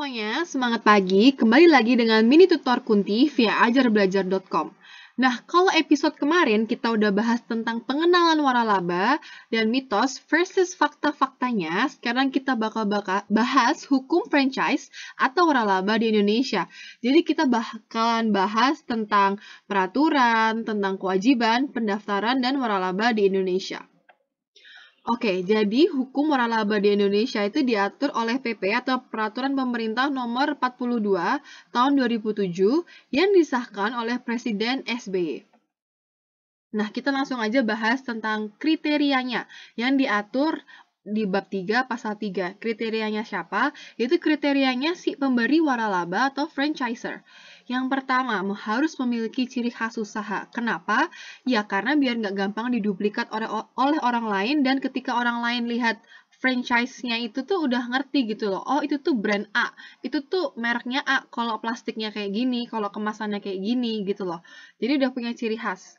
semuanya, semangat pagi. Kembali lagi dengan mini tutor Kunti via ajarbelajar.com. Nah, kalau episode kemarin kita udah bahas tentang pengenalan waralaba dan mitos versus fakta-faktanya, sekarang kita bakal bahas hukum franchise atau waralaba di Indonesia. Jadi kita bakalan bahas tentang peraturan, tentang kewajiban, pendaftaran, dan waralaba di Indonesia. Oke, jadi hukum moral laba di Indonesia itu diatur oleh PP atau Peraturan Pemerintah Nomor 42 Tahun 2007 yang disahkan oleh Presiden SBY. Nah, kita langsung aja bahas tentang kriterianya yang diatur di bab 3 pasal 3. Kriterianya siapa? Itu kriterianya si pemberi waralaba atau franchiser. Yang pertama, harus memiliki ciri khas usaha. Kenapa? Ya karena biar nggak gampang diduplikat oleh orang lain dan ketika orang lain lihat franchise-nya itu tuh udah ngerti gitu loh. Oh, itu tuh brand A. Itu tuh mereknya A. Kalau plastiknya kayak gini, kalau kemasannya kayak gini gitu loh. Jadi udah punya ciri khas.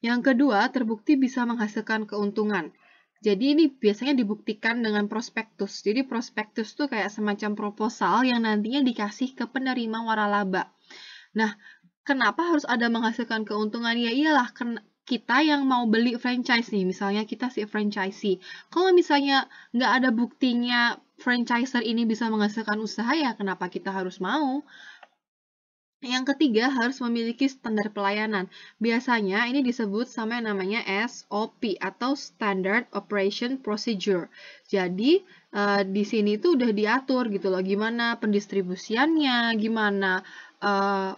Yang kedua, terbukti bisa menghasilkan keuntungan. Jadi ini biasanya dibuktikan dengan prospektus. Jadi prospektus tuh kayak semacam proposal yang nantinya dikasih ke penerima waralaba. Nah, kenapa harus ada menghasilkan keuntungan? Ya iyalah kita yang mau beli franchise nih, misalnya kita si franchisee. Kalau misalnya nggak ada buktinya franchiser ini bisa menghasilkan usaha, ya kenapa kita harus mau? Yang ketiga, harus memiliki standar pelayanan. Biasanya ini disebut sama yang namanya SOP atau Standard Operation Procedure. Jadi, uh, di sini itu udah diatur gitu loh, gimana pendistribusiannya, gimana uh,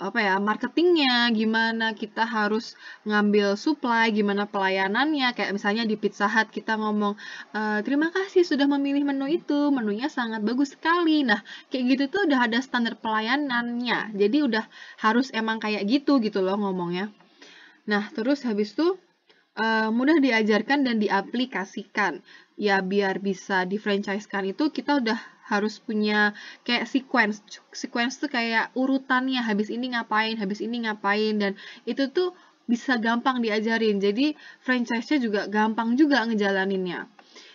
apa ya marketingnya gimana kita harus ngambil supply gimana pelayanannya kayak misalnya di Pizza Hut kita ngomong e, terima kasih sudah memilih menu itu menunya sangat bagus sekali nah kayak gitu tuh udah ada standar pelayanannya jadi udah harus emang kayak gitu gitu loh ngomongnya nah terus habis tuh uh, mudah diajarkan dan diaplikasikan. Ya biar bisa difranchise itu kita udah harus punya kayak sequence. Sequence tuh kayak urutannya habis ini ngapain, habis ini ngapain dan itu tuh bisa gampang diajarin. Jadi franchise-nya juga gampang juga ngejalaninnya.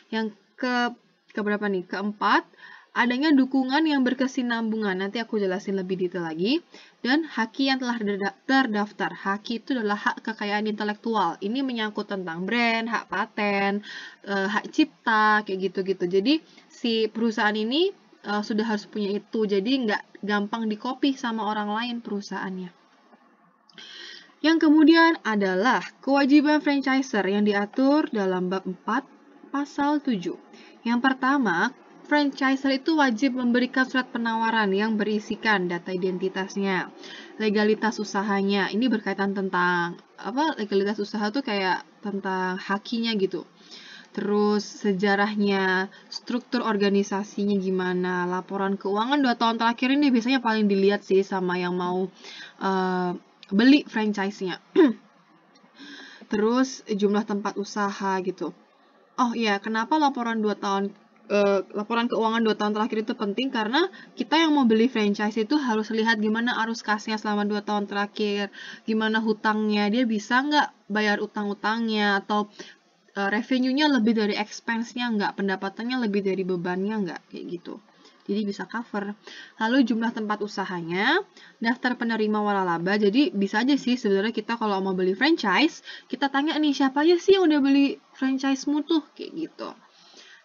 Yang ke ke berapa nih? Keempat, adanya dukungan yang berkesinambungan. Nanti aku jelasin lebih detail lagi. Dan haki yang telah terdaftar. Haki itu adalah hak kekayaan intelektual. Ini menyangkut tentang brand, hak paten, eh, hak cipta, kayak gitu-gitu. Jadi si perusahaan ini eh, sudah harus punya itu. Jadi nggak gampang dikopi sama orang lain perusahaannya. Yang kemudian adalah kewajiban franchiser yang diatur dalam bab 4 pasal 7. Yang pertama, franchiser itu wajib memberikan surat penawaran yang berisikan data identitasnya, legalitas usahanya. Ini berkaitan tentang apa? Legalitas usaha tuh kayak tentang hakinya gitu. Terus sejarahnya, struktur organisasinya gimana, laporan keuangan dua tahun terakhir ini biasanya paling dilihat sih sama yang mau uh, beli franchise-nya. Terus jumlah tempat usaha gitu. Oh iya, kenapa laporan dua tahun uh, laporan keuangan dua tahun terakhir itu penting karena kita yang mau beli franchise itu harus lihat gimana arus kasnya selama dua tahun terakhir, gimana hutangnya, dia bisa nggak bayar utang-utangnya atau uh, revenue-nya lebih dari expense-nya nggak, pendapatannya lebih dari bebannya nggak, kayak gitu. Jadi bisa cover. Lalu jumlah tempat usahanya, daftar penerima waralaba. Jadi bisa aja sih sebenarnya kita kalau mau beli franchise, kita tanya nih siapa aja sih yang udah beli franchise-mu kayak gitu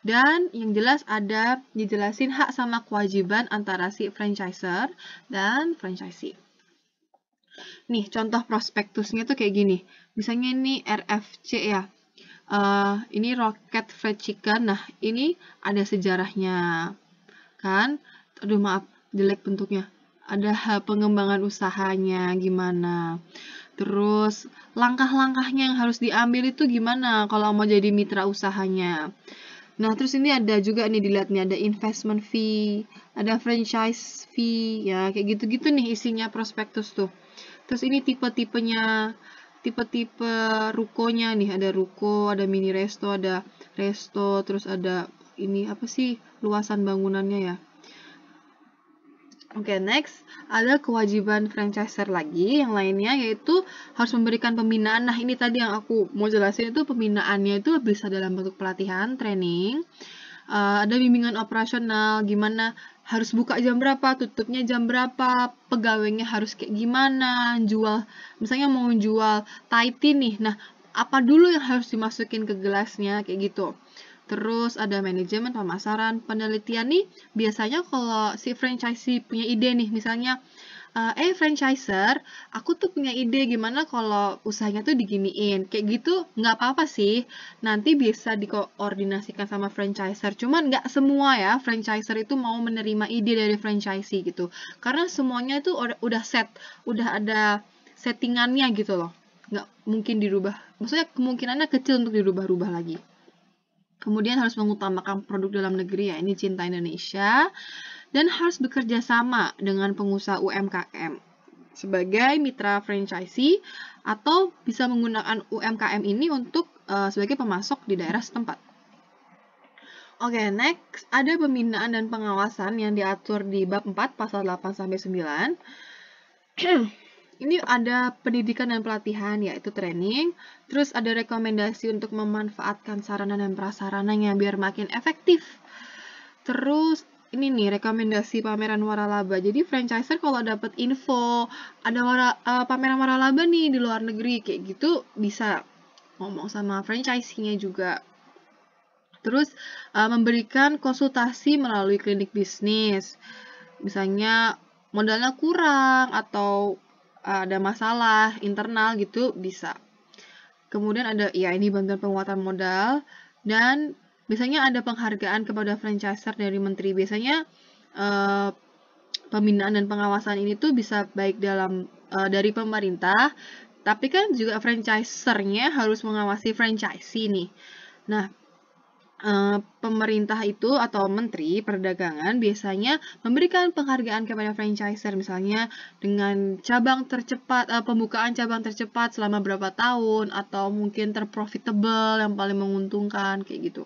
dan yang jelas ada dijelasin hak sama kewajiban antara si franchiser dan franchisee. Nih, contoh prospektusnya tuh kayak gini. Misalnya ini RFC ya. Uh, ini Rocket Fried Chicken. Nah, ini ada sejarahnya. Kan? Aduh, maaf. Jelek bentuknya. Ada pengembangan usahanya gimana. Terus, langkah-langkahnya yang harus diambil itu gimana kalau mau jadi mitra usahanya. Nah, terus ini ada juga nih dilihat nih ada investment fee, ada franchise fee, ya kayak gitu-gitu nih isinya prospektus tuh. Terus ini tipe-tipenya, tipe-tipe rukonya nih, ada ruko, ada mini resto, ada resto, terus ada ini apa sih luasan bangunannya ya. Oke, okay, next ada kewajiban franchiser lagi yang lainnya yaitu harus memberikan pembinaan. Nah, ini tadi yang aku mau jelasin itu pembinaannya itu bisa dalam bentuk pelatihan, training. Uh, ada bimbingan operasional, gimana harus buka jam berapa, tutupnya jam berapa, pegawainya harus kayak gimana, jual misalnya mau jual Thai nih. Nah, apa dulu yang harus dimasukin ke gelasnya kayak gitu. Terus ada manajemen pemasaran, penelitian nih. Biasanya kalau si franchisee punya ide nih, misalnya eh, eh franchiser, aku tuh punya ide gimana kalau usahanya tuh diginiin. Kayak gitu nggak apa-apa sih. Nanti bisa dikoordinasikan sama franchiser. Cuman nggak semua ya franchiser itu mau menerima ide dari franchisee gitu. Karena semuanya itu udah set, udah ada settingannya gitu loh. Nggak mungkin dirubah. Maksudnya kemungkinannya kecil untuk dirubah-rubah lagi. Kemudian harus mengutamakan produk dalam negeri ya, ini Cinta Indonesia. Dan harus bekerja sama dengan pengusaha UMKM sebagai mitra franchisee atau bisa menggunakan UMKM ini untuk uh, sebagai pemasok di daerah setempat. Oke, okay, next ada pembinaan dan pengawasan yang diatur di bab 4 pasal 8 sampai 9. Ini ada pendidikan dan pelatihan, yaitu training. Terus ada rekomendasi untuk memanfaatkan sarana dan prasarana yang biar makin efektif. Terus ini nih rekomendasi pameran waralaba. Jadi franchiser kalau dapat info ada wara, uh, pameran waralaba nih di luar negeri kayak gitu bisa ngomong sama franchisinya juga. Terus uh, memberikan konsultasi melalui klinik bisnis. Misalnya modalnya kurang atau ada masalah internal gitu bisa. Kemudian ada ya ini bantuan penguatan modal dan biasanya ada penghargaan kepada franchiser dari menteri. Biasanya eh, pembinaan dan pengawasan ini tuh bisa baik dalam eh, dari pemerintah, tapi kan juga franchisernya harus mengawasi franchise ini. Nah, Eh, pemerintah itu atau menteri perdagangan biasanya memberikan penghargaan kepada franchiser misalnya dengan cabang tercepat eh, pembukaan cabang tercepat selama berapa tahun atau mungkin terprofitable yang paling menguntungkan kayak gitu.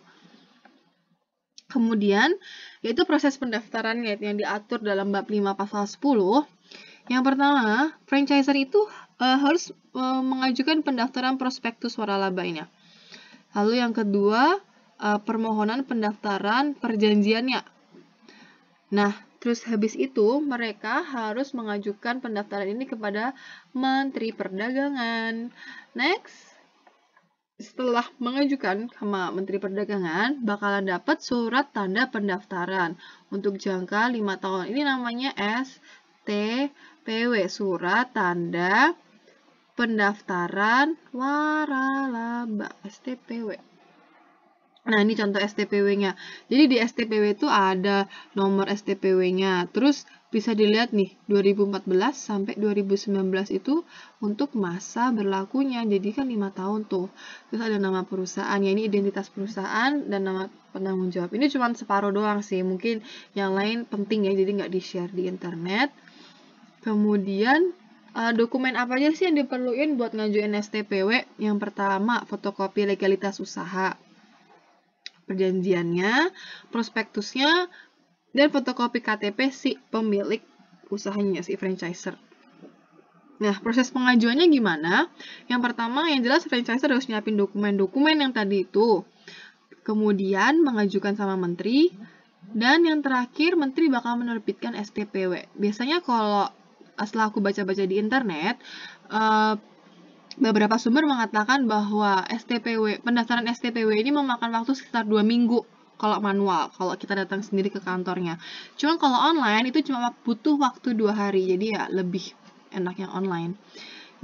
Kemudian yaitu proses pendaftaran yang diatur dalam bab 5 pasal 10. Yang pertama, franchiser itu eh, harus mengajukan pendaftaran prospektus ini. Lalu yang kedua, uh, permohonan pendaftaran perjanjiannya. Nah, terus habis itu mereka harus mengajukan pendaftaran ini kepada Menteri Perdagangan. Next. Setelah mengajukan ke Menteri Perdagangan, bakalan dapat surat tanda pendaftaran untuk jangka 5 tahun. Ini namanya STPW, surat tanda pendaftaran waralaba STPW. Nah, ini contoh STPW-nya. Jadi di STPW itu ada nomor STPW-nya. Terus bisa dilihat nih 2014 sampai 2019 itu untuk masa berlakunya. Jadi kan 5 tahun tuh. Terus ada nama perusahaan. Ya ini identitas perusahaan dan nama penanggung jawab. Ini cuma separuh doang sih. Mungkin yang lain penting ya. Jadi nggak di-share di internet. Kemudian eh, dokumen apa aja sih yang diperluin buat ngajuin STPW? Yang pertama, fotokopi legalitas usaha perjanjiannya, prospektusnya, dan fotokopi KTP si pemilik usahanya, si franchiser. Nah, proses pengajuannya gimana? Yang pertama, yang jelas franchiser harus nyiapin dokumen-dokumen yang tadi itu. Kemudian mengajukan sama menteri. Dan yang terakhir, menteri bakal menerbitkan STPW. Biasanya kalau setelah aku baca-baca di internet, eh, beberapa sumber mengatakan bahwa STPW pendaftaran STPW ini memakan waktu sekitar dua minggu kalau manual, kalau kita datang sendiri ke kantornya. Cuman kalau online itu cuma butuh waktu dua hari, jadi ya lebih enak yang online.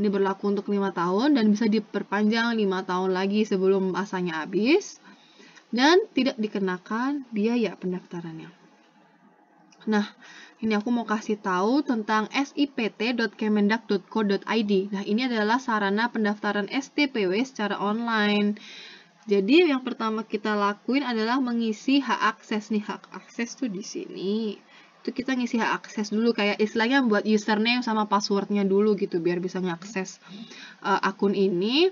Ini berlaku untuk lima tahun dan bisa diperpanjang lima tahun lagi sebelum masanya habis dan tidak dikenakan biaya pendaftarannya. Nah, ini aku mau kasih tahu tentang sipt.kemendak.co.id. Nah, ini adalah sarana pendaftaran STPW secara online. Jadi, yang pertama kita lakuin adalah mengisi hak akses nih. Hak akses tuh di sini. Itu kita ngisi hak akses dulu kayak istilahnya buat username sama passwordnya dulu gitu biar bisa mengakses uh, eh, akun ini.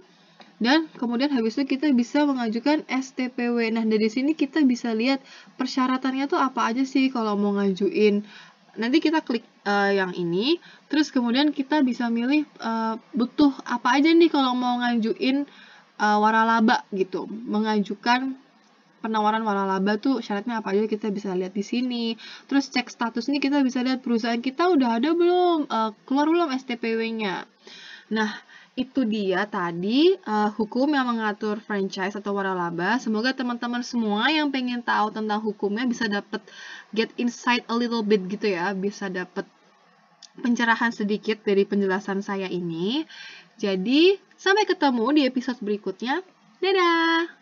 Dan kemudian habis itu kita bisa mengajukan STPW. Nah, dari sini kita bisa lihat persyaratannya tuh apa aja sih kalau mau ngajuin. Nanti kita klik uh, yang ini, terus kemudian kita bisa milih uh, butuh apa aja nih kalau mau ngajuin uh, waralaba gitu. Mengajukan penawaran waralaba tuh syaratnya apa aja kita bisa lihat di sini. Terus cek status nih kita bisa lihat perusahaan kita udah ada belum, uh, keluar belum STPW-nya. Nah, itu dia tadi uh, hukum yang mengatur franchise atau waralaba. Semoga teman-teman semua yang pengen tahu tentang hukumnya bisa dapat get inside a little bit gitu ya, bisa dapat pencerahan sedikit dari penjelasan saya ini. Jadi, sampai ketemu di episode berikutnya. Dadah!